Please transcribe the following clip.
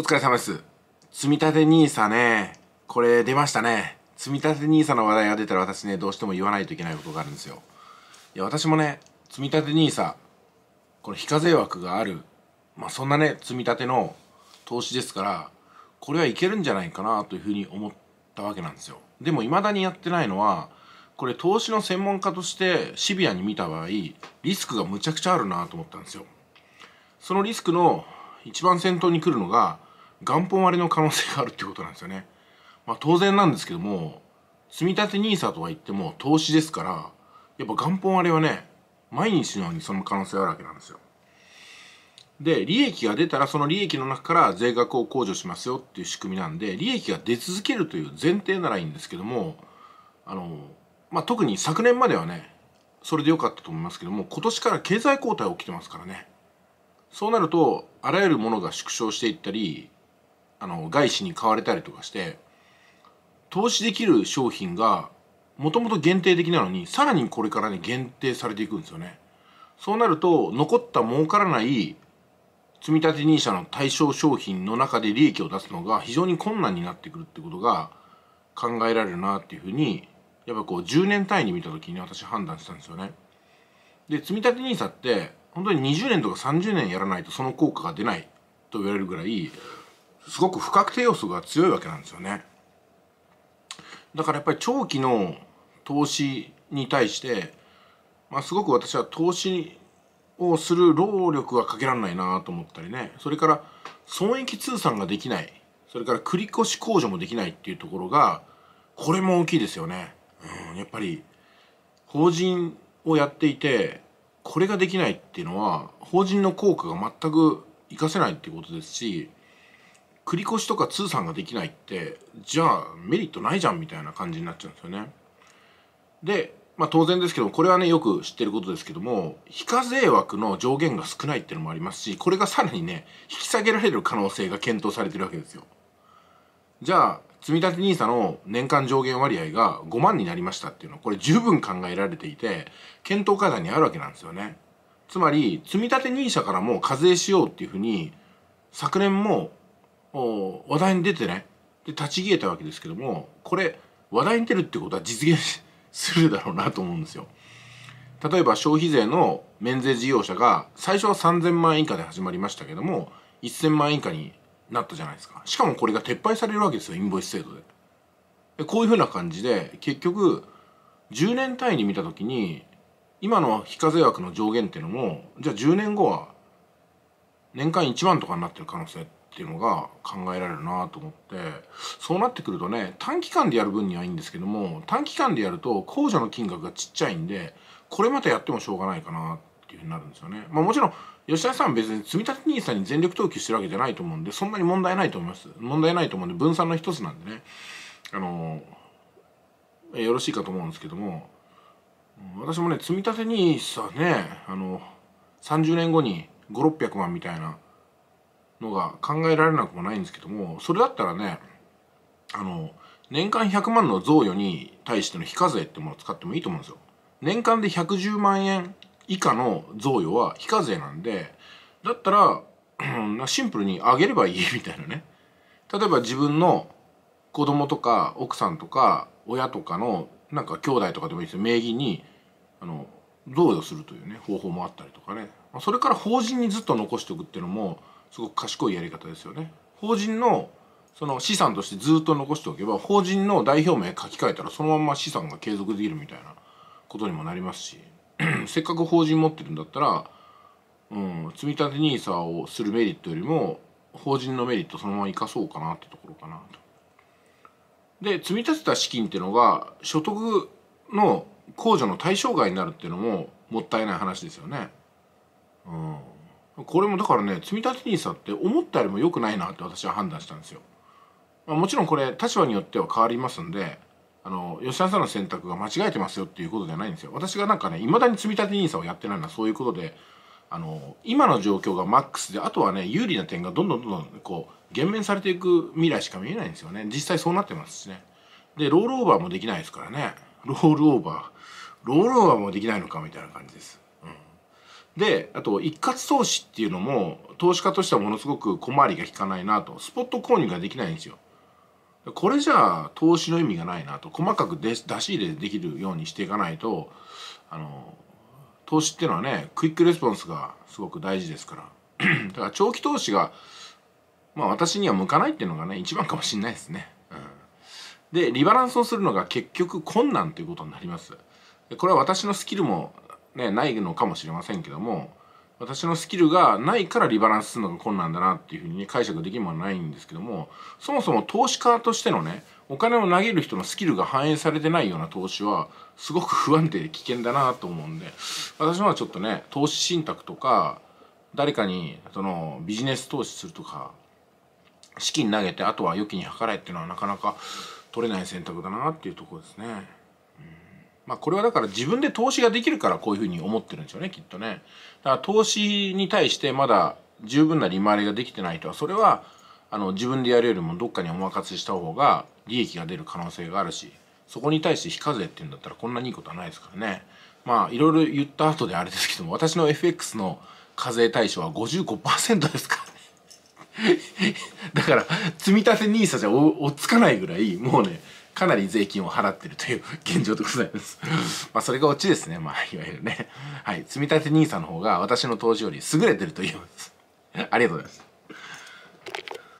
お疲れ様です。積立 NISA ね、これ出ましたね。積立 NISA の話題が出たら私ね、どうしても言わないといけないことがあるんですよ。いや、私もね、積立 NISA、この非課税枠がある、まあそんなね、積立の投資ですから、これはいけるんじゃないかなというふうに思ったわけなんですよ。でも未だにやってないのは、これ投資の専門家としてシビアに見た場合、リスクがむちゃくちゃあるなと思ったんですよ。そのリスクの一番先頭に来るのが元本割れの可能性があるってことなんですよね。まあ、当然なんですけども積立 NISA とは言っても投資ですからやっぱ元本割れはね毎日のようにその可能性があるわけなんですよ。で利益が出たらその利益の中から税額を控除しますよっていう仕組みなんで利益が出続けるという前提ならいいんですけどもあの、まあ、特に昨年まではねそれで良かったと思いますけども今年から経済後退起きてますからねそうなるとあらゆるものが縮小していったりあの外資に買われたりとかして投資できる商品がもともと限定的なのにさらにこれからね限定されていくんですよね。そうなると残った儲からない積立 NISA の対象商品の中で利益を出すのが非常に困難になってくるってことが考えられるなっていうふうにやっぱこう10年単位に見た時に私判断したんですよね。で積立 NISA って本当に20年とか30年やらないとその効果が出ないと言われるぐらいすごく不確定要素が強いわけなんですよね。だからやっぱり長期の投資に対して、まあ、すごく私は投資をする労力はかけられないなと思ったりねそれから損益通算ができないそれから繰越控除もできないっていうところがこれも大きいですよね。うん、やっぱり法人をやっていてこれができないっていうのは法人の効果が全く活かせないっていうことですし繰り越しとか通算ができないってじゃあメリットないじゃんみたいな感じになっちゃうんですよね。で、まあ、当然ですけどこれはねよく知ってることですけども非課税枠の上限が少ないっていうのもありますしこれがさらにね引き下げられる可能性が検討されてるわけですよ。じゃあ積立 NISA の年間上限割合が5万になりましたっていうのはこれ十分考えられていて検討課題にあるわけなんですよね。つまり積立 NISA からも課税しようっていうふうに昨年も話題に出てねで立ち消えたわけですけどもこれ話題に出るってことは実現するだろうなと思うんですよ。例えば消費税の免税事業者が最初は3,000万円以下で始まりましたけども1,000万円以下になったじゃないですかしかもこれが撤廃されるわけですよインボイス制度ででこういうふうな感じで結局10年単位に見た時に今の非課税枠の上限っていうのもじゃあ10年後は年間1万とかになってる可能性ってっていうのが考えられるなと思ってそうなってくるとね短期間でやる分にはいいんですけども短期間でやると控除の金額がちっちゃいんでこれまたやってもしょうがないかなっていうふうになるんですよね。まあ、もちろん吉田さんは別に積立 NISA に全力投球してるわけじゃないと思うんでそんなに問題ないと思います。問題ないと思うんで分散の一つなんでねあのー、よろしいかと思うんですけども私もね積立 NISA ねあの30年後に5600万みたいな。のが考えられなくもないんですけどもそれだったらねあの年間100万の贈与に対しての非課税ってものを使ってもいいと思うんですよ。年間で110万円以下の贈与は非課税なんでだったらシンプルにあげればいいみたいなね例えば自分の子供とか奥さんとか親とかのなんか兄弟とかでもいいですよ名義にあの贈与するというね方法もあったりとかねそれから法人にずっと残しておくっていうのもすごく賢いやり方ですよね法人のその資産としてずっと残しておけば法人の代表名書き換えたらそのまま資産が継続できるみたいなことにもなりますし せっかく法人持ってるんだったら、うん、積立 NISA をするメリットよりも法人のメリットそのまま生かそうかなってところかなと。で積み立てた資金っていうのが所得の控除の対象外になるっていうのももったいない話ですよね。うんこれもだからね積立 NISA って思ったよりも良くないなって私は判断したんですよ、まあ、もちろんこれ立場によっては変わりますんであの吉田さんの選択が間違えてますよっていうことじゃないんですよ私がなんかねいまだに積立 NISA をやってないのはそういうことであの今の状況がマックスであとはね有利な点がどんどんどんどんこう減免されていく未来しか見えないんですよね実際そうなってますしねでロールオーバーもできないですからねロールオーバーロールオーバーもできないのかみたいな感じですであと一括投資っていうのも投資家としてはものすごく小回りが利かないなとスポット購入ができないんですよ。これじゃあ投資の意味がないなと細かく出し入れできるようにしていかないとあの投資っていうのはねクイックレスポンスがすごく大事ですから だから長期投資がまあ私には向かないっていうのがね一番かもしんないですね。うん、でリバランスをするのが結局困難ということになります。これは私のスキルもね、ないのかもしれませんけども私のスキルがないからリバランスするのが困難だなっていうふうに解釈できるものはないんですけどもそもそも投資家としてのねお金を投げる人のスキルが反映されてないような投資はすごく不安定で危険だなと思うんで私はちょっとね投資信託とか誰かにそのビジネス投資するとか資金投げてあとは預金に計らえっていうのはなかなか取れない選択だなっていうところですね。まあ、これはだから自分で投資ができるからこういうふうに思ってるんですよねきっとね。だから投資に対してまだ十分な利回りができてない人はそれはあの自分でやるよりもどっかにお任せした方が利益が出る可能性があるしそこに対して非課税っていうんだったらこんなにいいことはないですからね。まあいろいろ言った後であれですけども私の FX の課税対象は55%ですからね。だから積み立て NISA じゃ追っつかないぐらいもうねかなり税金を払ってるという現状でございます まあそれがオチですね。まあいわゆるね。はい。積立 NISA の方が私の投資より優れてると言いますありがとうございます。